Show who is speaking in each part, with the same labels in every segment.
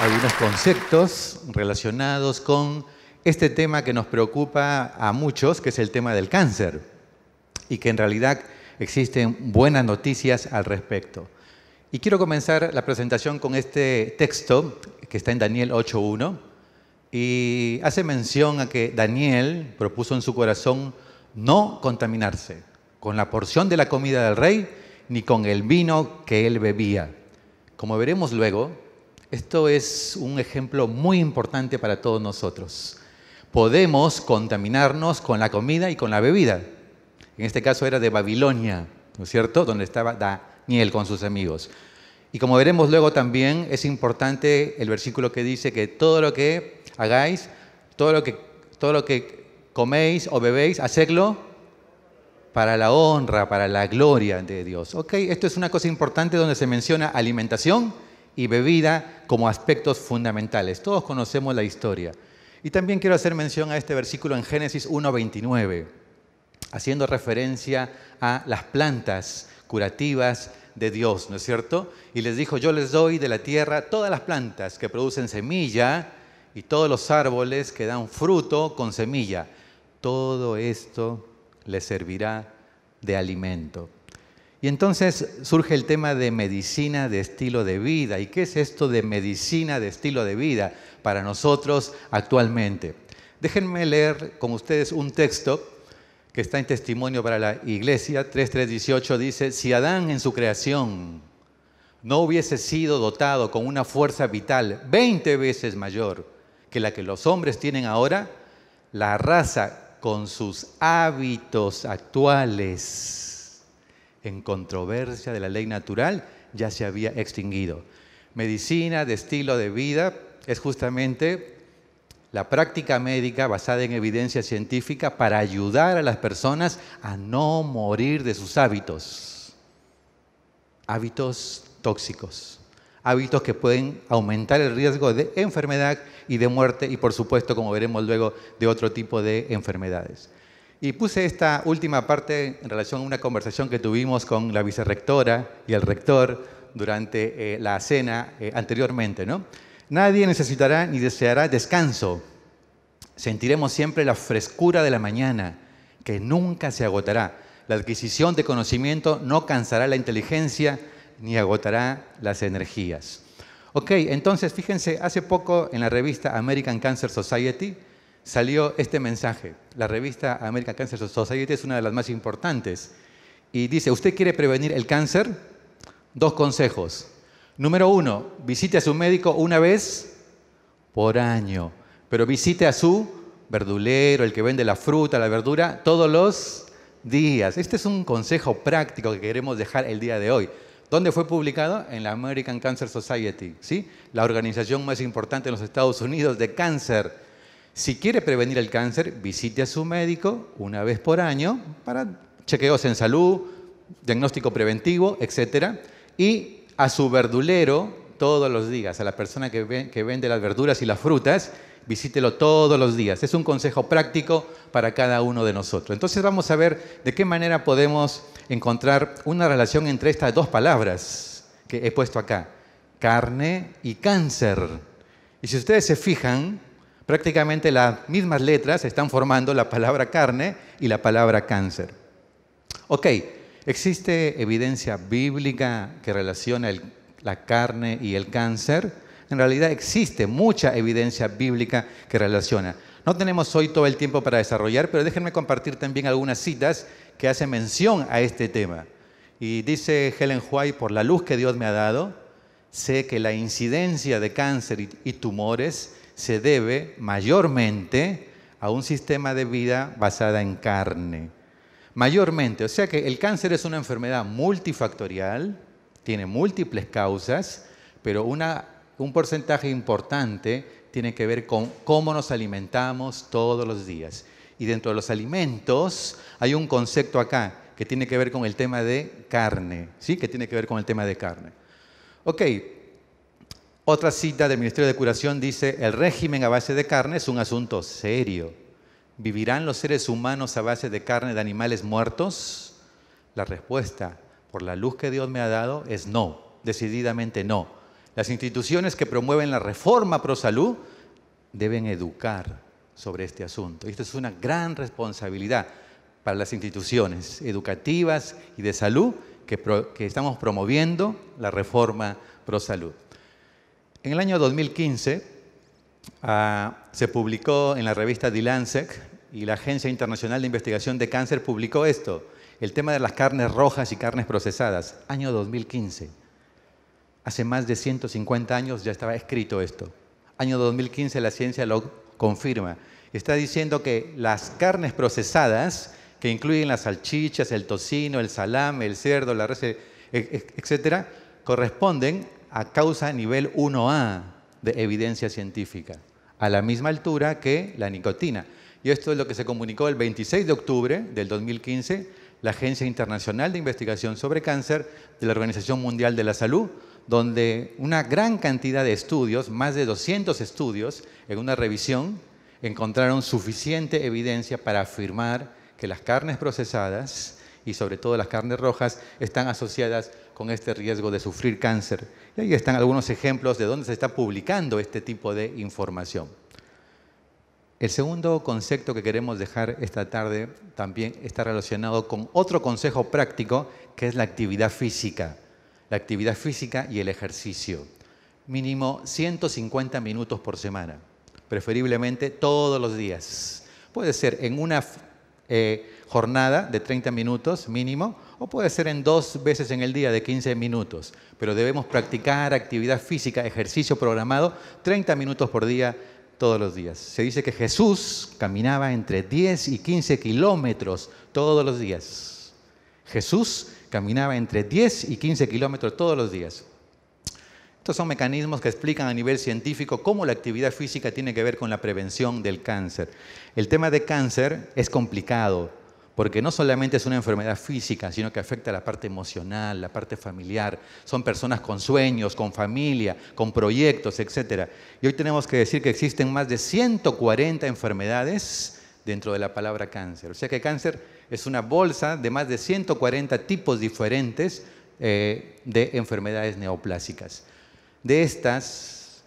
Speaker 1: algunos conceptos relacionados con este tema que nos preocupa a muchos, que es el tema del cáncer, y que en realidad existen buenas noticias al respecto. Y quiero comenzar la presentación con este texto que está en Daniel 8.1 y hace mención a que Daniel propuso en su corazón no contaminarse con la porción de la comida del rey ni con el vino que él bebía. Como veremos luego, esto es un ejemplo muy importante para todos nosotros. Podemos contaminarnos con la comida y con la bebida. En este caso era de Babilonia, ¿no es cierto? Donde estaba Daniel con sus amigos. Y como veremos luego también, es importante el versículo que dice que todo lo que hagáis, todo lo que, todo lo que coméis o bebéis, hacedlo para la honra, para la gloria de Dios. Ok, esto es una cosa importante donde se menciona alimentación y bebida como aspectos fundamentales. Todos conocemos la historia. Y también quiero hacer mención a este versículo en Génesis 1.29, haciendo referencia a las plantas curativas de Dios, ¿no es cierto? Y les dijo, yo les doy de la tierra todas las plantas que producen semilla y todos los árboles que dan fruto con semilla. Todo esto les servirá de alimento. Y entonces surge el tema de medicina de estilo de vida. ¿Y qué es esto de medicina de estilo de vida para nosotros actualmente? Déjenme leer con ustedes un texto que está en testimonio para la iglesia. 3.3.18 dice, si Adán en su creación no hubiese sido dotado con una fuerza vital 20 veces mayor que la que los hombres tienen ahora, la raza con sus hábitos actuales en controversia de la ley natural ya se había extinguido. Medicina de estilo de vida es justamente la práctica médica basada en evidencia científica para ayudar a las personas a no morir de sus hábitos. Hábitos tóxicos, hábitos que pueden aumentar el riesgo de enfermedad y de muerte y por supuesto, como veremos luego, de otro tipo de enfermedades. Y puse esta última parte en relación a una conversación que tuvimos con la vicerrectora y el rector durante eh, la cena eh, anteriormente. Nadie necesitará ni deseará descanso. Sentiremos siempre la frescura de la mañana, que nunca se agotará. La adquisición de conocimiento no cansará la inteligencia ni agotará las energías. Ok, entonces fíjense, hace poco en la revista American Cancer Society, salió este mensaje. La revista American Cancer Society es una de las más importantes. Y dice, ¿usted quiere prevenir el cáncer? Dos consejos. Número uno, visite a su médico una vez por año, pero visite a su verdulero, el que vende la fruta, la verdura, todos los días. Este es un consejo práctico que queremos dejar el día de hoy. ¿Dónde fue publicado? En la American Cancer Society, ¿sí? la organización más importante en los Estados Unidos de cáncer. Si quiere prevenir el cáncer, visite a su médico una vez por año para chequeos en salud, diagnóstico preventivo, etc. Y a su verdulero todos los días, a la persona que, vende las verduras y las frutas, visítelo todos los días. Es un consejo práctico para cada uno de nosotros. Entonces vamos a ver de qué manera podemos encontrar una relación entre estas dos palabras que he puesto acá, carne y cáncer. Y si ustedes se fijan, prácticamente las mismas letras están formando la palabra carne y la palabra cáncer. Ok, ¿existe evidencia bíblica que relaciona la carne y el cáncer? En realidad existe mucha evidencia bíblica que relaciona. No tenemos hoy todo el tiempo para desarrollar, pero déjenme compartir también algunas citas que hacen mención a este tema. Y dice Helen White, por la luz que Dios me ha dado, sé que la incidencia de cáncer y tumores se debe mayormente a un sistema de vida basada en carne. Mayormente, o sea que el cáncer es una enfermedad multifactorial, tiene múltiples causas, pero una, un porcentaje importante tiene que ver con cómo nos alimentamos todos los días. Y dentro de los alimentos hay un concepto acá que tiene que ver con el tema de carne, ¿sí? Que tiene que ver con el tema de carne. Ok, otra cita del Ministerio de Curación dice, el régimen a base de carne es un asunto serio. ¿Vivirán los seres humanos a base de carne de animales muertos? La respuesta, por la luz que Dios me ha dado, es no, decididamente no. Las instituciones que promueven la reforma pro salud deben educar sobre este asunto. Y esta es una gran responsabilidad para las instituciones educativas y de salud que, estamos promoviendo la reforma pro en el año 2015 ah, se publicó en la revista The Lancet y la Agencia Internacional de Investigación de Cáncer publicó esto, el tema de las carnes rojas y carnes procesadas, año 2015. Hace más de 150 años ya estaba escrito esto. Año 2015 la ciencia lo confirma. Está diciendo que las carnes procesadas, que incluyen las salchichas, el tocino, el salame, el cerdo, la res, e, e, etc., corresponden a causa nivel 1A de evidencia científica, a la misma altura que la nicotina. Y esto es lo que se comunicó el 26 de octubre del 2015 la Agencia Internacional de Investigación sobre Cáncer de la Organización Mundial de la Salud, donde una gran cantidad de estudios, más de 200 estudios, en una revisión, encontraron suficiente evidencia para afirmar que las carnes procesadas y sobre todo las carnes rojas están asociadas con este riesgo de sufrir cáncer. Y ahí están algunos ejemplos de dónde se está publicando este tipo de información. El segundo concepto que queremos dejar esta tarde también está relacionado con otro consejo práctico que es la actividad física. La actividad física y el ejercicio. Mínimo 150 minutos por semana, preferiblemente todos los días. Puede ser en una eh, jornada de 30 minutos mínimo o puede ser en dos veces en el día de 15 minutos, pero debemos practicar actividad física, ejercicio programado, 30 minutos por día todos los días. Se dice que Jesús caminaba entre 10 y 15 kilómetros todos los días. Jesús caminaba entre 10 y 15 kilómetros todos los días. Estos son mecanismos que explican a nivel científico cómo la actividad física tiene que ver con la prevención del cáncer. El tema de cáncer es complicado porque no solamente es una enfermedad física, sino que afecta a la parte emocional, la parte familiar. Son personas con sueños, con familia, con proyectos, etc. Y hoy tenemos que decir que existen más de 140 enfermedades dentro de la palabra cáncer. O sea que cáncer es una bolsa de más de 140 tipos diferentes eh, de enfermedades neoplásicas. De estas,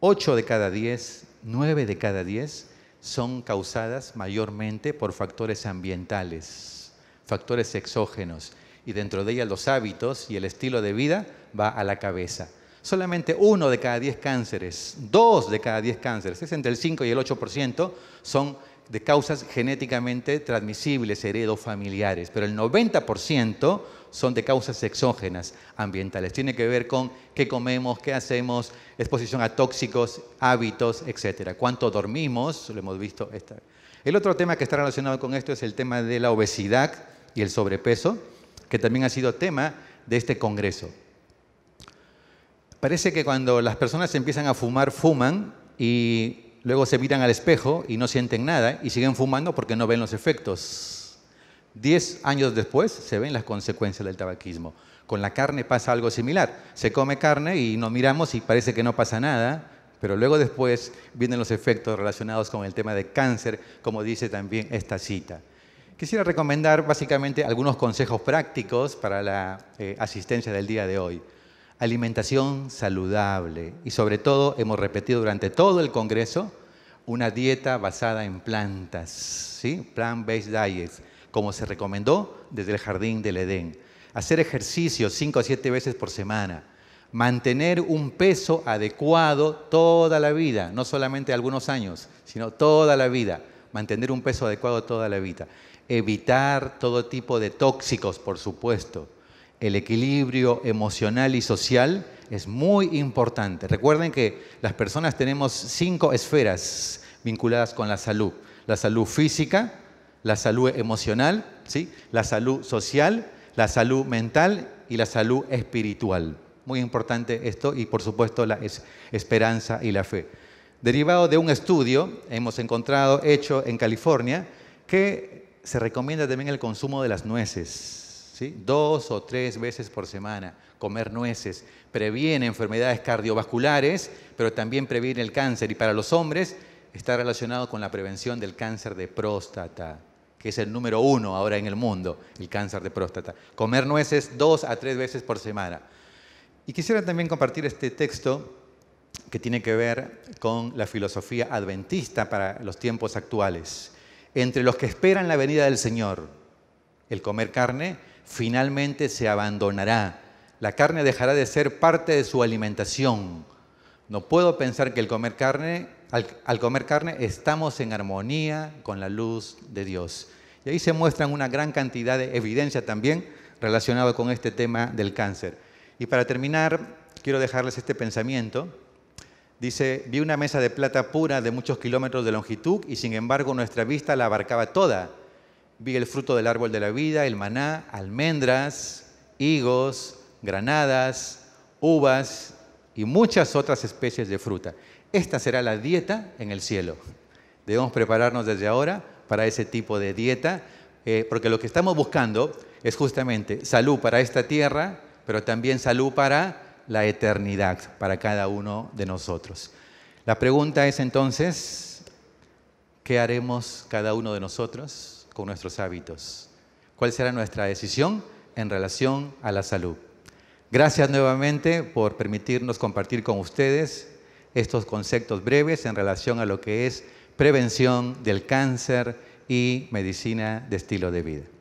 Speaker 1: 8 de cada 10, 9 de cada 10 son causadas mayormente por factores ambientales, factores exógenos, y dentro de ellas los hábitos y el estilo de vida va a la cabeza. Solamente uno de cada diez cánceres, dos de cada diez cánceres, es entre el 5 y el 8%, son de causas genéticamente transmisibles, heredos familiares pero el 90% son de causas exógenas ambientales. Tiene que ver con qué comemos, qué hacemos, exposición a tóxicos, hábitos, etc. Cuánto dormimos, lo hemos visto. Esta. El otro tema que está relacionado con esto es el tema de la obesidad y el sobrepeso, que también ha sido tema de este Congreso. Parece que cuando las personas empiezan a fumar, fuman y luego se miran al espejo y no sienten nada y siguen fumando porque no ven los efectos. Diez años después se ven las consecuencias del tabaquismo. Con la carne pasa algo similar. Se come carne y nos miramos y parece que no pasa nada, pero luego después vienen los efectos relacionados con el tema de cáncer, como dice también esta cita. Quisiera recomendar básicamente algunos consejos prácticos para la eh, asistencia del día de hoy alimentación saludable y sobre todo hemos repetido durante todo el Congreso una dieta basada en plantas, ¿sí? plant-based diets, como se recomendó desde el Jardín del Edén. Hacer ejercicio cinco a siete veces por semana. Mantener un peso adecuado toda la vida, no solamente algunos años, sino toda la vida. Mantener un peso adecuado toda la vida. Evitar todo tipo de tóxicos, por supuesto el equilibrio emocional y social es muy importante. Recuerden que las personas tenemos cinco esferas vinculadas con la salud. La salud física, la salud emocional, ¿sí? la salud social, la salud mental y la salud espiritual. Muy importante esto y por supuesto la esperanza y la fe. Derivado de un estudio hemos encontrado hecho en California que se recomienda también el consumo de las nueces dos o tres veces por semana, comer nueces, previene enfermedades cardiovasculares, pero también previene el cáncer. Y para los hombres está relacionado con la prevención del cáncer de próstata, que es el número uno ahora en el mundo, el cáncer de próstata. Comer nueces dos a tres veces por semana. Y quisiera también compartir este texto que tiene que ver con la filosofía adventista para los tiempos actuales. Entre los que esperan la venida del Señor, el comer carne finalmente se abandonará. La carne dejará de ser parte de su alimentación. No puedo pensar que el comer carne, al, comer carne estamos en armonía con la luz de Dios. Y ahí se muestran una gran cantidad de evidencia también relacionada con este tema del cáncer. Y para terminar, quiero dejarles este pensamiento. Dice, vi una mesa de plata pura de muchos kilómetros de longitud y sin embargo nuestra vista la abarcaba toda. Vi el fruto del árbol de la vida, el maná, almendras, higos, granadas, uvas y muchas otras especies de fruta. Esta será la dieta en el cielo. Debemos prepararnos desde ahora para ese tipo de dieta, eh, porque lo que estamos buscando es justamente salud para esta tierra, pero también salud para la eternidad, para cada uno de nosotros. La pregunta es entonces, ¿qué haremos cada uno de nosotros? con nuestros hábitos? ¿Cuál será nuestra decisión en relación a la salud? Gracias nuevamente por permitirnos compartir con ustedes estos conceptos breves en relación a lo que es prevención del cáncer y medicina de estilo de vida.